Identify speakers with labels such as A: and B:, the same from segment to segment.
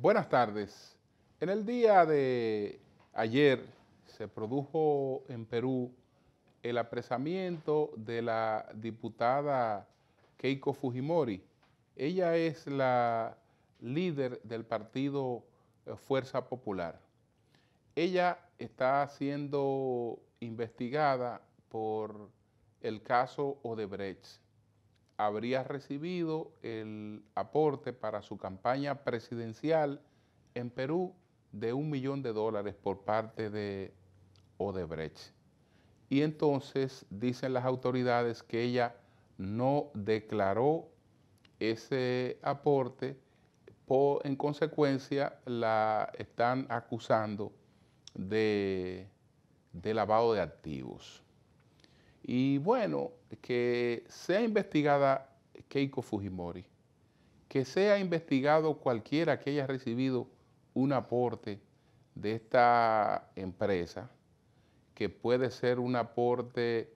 A: Buenas tardes. En el día de ayer se produjo en Perú el apresamiento de la diputada Keiko Fujimori. Ella es la líder del partido eh, Fuerza Popular. Ella está siendo investigada por el caso Odebrecht habría recibido el aporte para su campaña presidencial en Perú de un millón de dólares por parte de Odebrecht. Y entonces dicen las autoridades que ella no declaró ese aporte, en consecuencia la están acusando de, de lavado de activos. Y bueno, que sea investigada Keiko Fujimori, que sea investigado cualquiera que haya recibido un aporte de esta empresa, que puede ser un aporte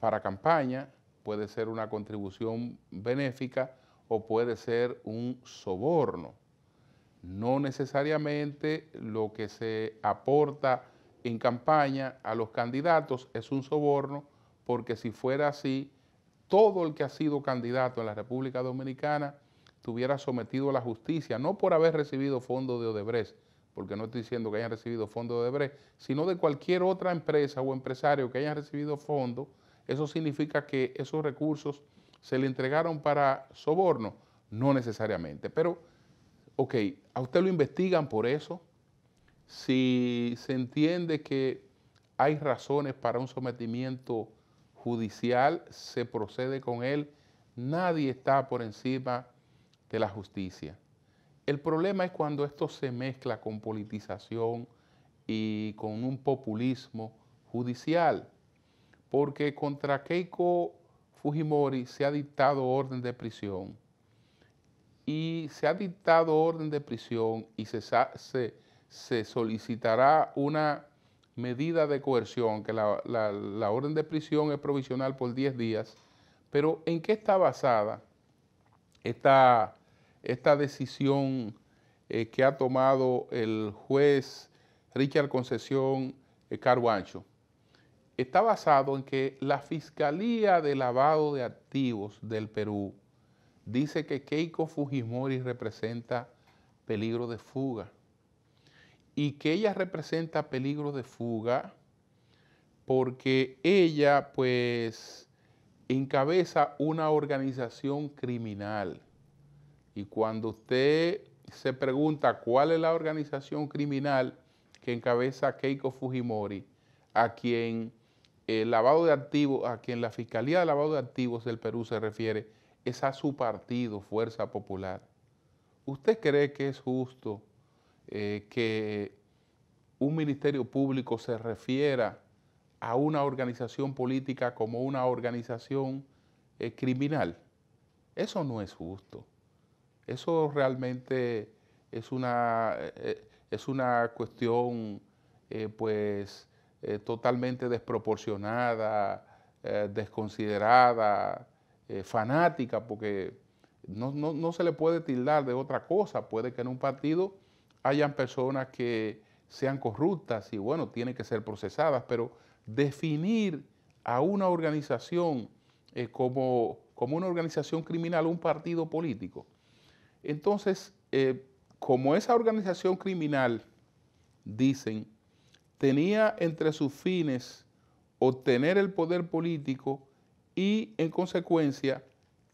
A: para campaña, puede ser una contribución benéfica o puede ser un soborno. No necesariamente lo que se aporta en campaña a los candidatos es un soborno, porque si fuera así, todo el que ha sido candidato en la República Dominicana estuviera sometido a la justicia, no por haber recibido fondos de Odebrecht, porque no estoy diciendo que hayan recibido fondos de Odebrecht, sino de cualquier otra empresa o empresario que haya recibido fondos, eso significa que esos recursos se le entregaron para soborno, no necesariamente. Pero, ok, ¿a usted lo investigan por eso? si se entiende que hay razones para un sometimiento judicial, se procede con él. Nadie está por encima de la justicia. El problema es cuando esto se mezcla con politización y con un populismo judicial, porque contra Keiko Fujimori se ha dictado orden de prisión y se ha dictado orden de prisión y se, se se solicitará una medida de coerción, que la, orden de prisión es provisional por 10 días, pero ¿en qué está basada esta, decisión eh, que ha tomado el juez Richard Concesión eh, Está basado en que la Fiscalía de Lavado de Activos del Perú dice que Keiko Fujimori representa peligro de fuga y que ella representa peligro de fuga porque ella pues encabeza una organización criminal. Y cuando usted se pregunta cuál es la organización criminal que encabeza Keiko Fujimori, a quien el lavado de activos, a quien la Fiscalía de Lavado de Activos del Perú se refiere, es a su partido, Fuerza Popular. ¿Usted cree que es justo eh, que un ministerio público se refiera a una organización política como una organización eh, criminal. Eso no es justo. Eso realmente es una, eh, es una cuestión pues totalmente desproporcionada, desconsiderada, fanática, porque no se le puede tildar de otra cosa. Puede que en un partido hayan personas que sean corruptas y bueno, tienen que ser procesadas, pero definir a una organización eh, como, como, una organización criminal, un partido político. Entonces, eh, como esa organización criminal, dicen, tenía entre sus fines obtener el poder político y en consecuencia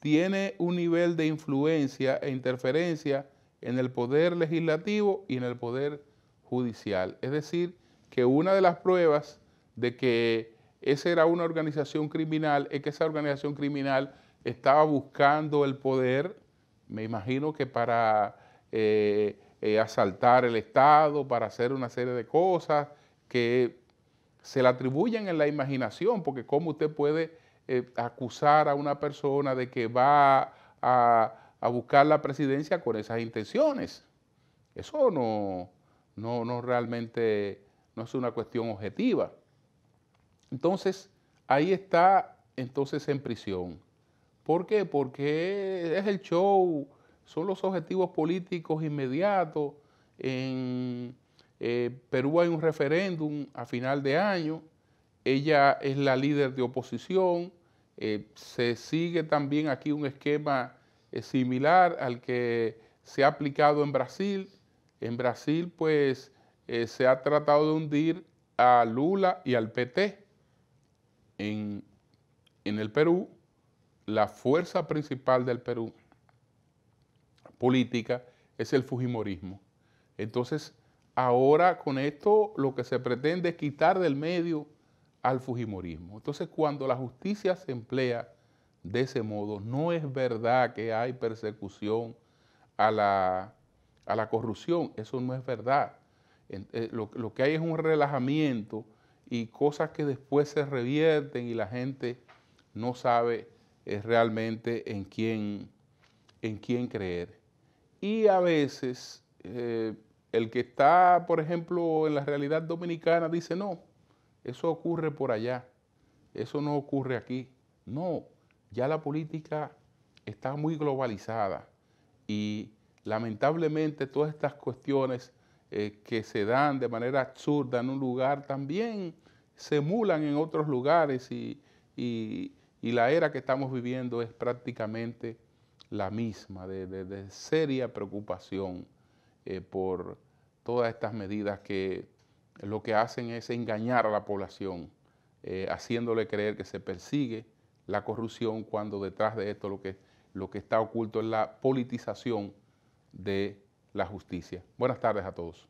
A: tiene un nivel de influencia e interferencia en el poder legislativo y en el poder judicial. Es decir, que una de las pruebas de que esa era una organización criminal es que esa organización criminal estaba buscando el poder, me imagino que para eh, eh, asaltar el Estado, para hacer una serie de cosas que se le atribuyen en la imaginación, porque cómo usted puede eh, acusar a una persona de que va a a buscar la presidencia con esas intenciones. Eso no, no, no realmente no es una cuestión objetiva. Entonces, ahí está entonces en prisión. ¿Por qué? Porque es el show, son los objetivos políticos inmediatos. En eh, Perú hay un referéndum a final de año, ella es la líder de oposición, eh, se sigue también aquí un esquema es similar al que se ha aplicado en Brasil. En Brasil, pues, eh, se ha tratado de hundir a Lula y al PT. En, en el Perú, la fuerza principal del Perú política es el Fujimorismo. Entonces, ahora con esto lo que se pretende es quitar del medio al Fujimorismo. Entonces, cuando la justicia se emplea de ese modo, no es verdad que hay persecución a la, corrupción, eso no es verdad. Eh, lo, que hay es un relajamiento y cosas que después se revierten y la gente no sabe eh, realmente en quién, en quién creer. Y a veces eh, el que está, por ejemplo, en la realidad dominicana dice, no, eso ocurre por allá, eso no ocurre aquí. No, ya la política está muy globalizada y lamentablemente todas estas cuestiones eh, que se dan de manera absurda en un lugar también se emulan en otros lugares y, la era que estamos viviendo es prácticamente la misma, de, seria preocupación eh, por todas estas medidas que lo que hacen es engañar a la población, eh, haciéndole creer que se persigue la corrupción cuando detrás de esto lo que, lo que está oculto es la politización de la justicia. Buenas tardes a todos.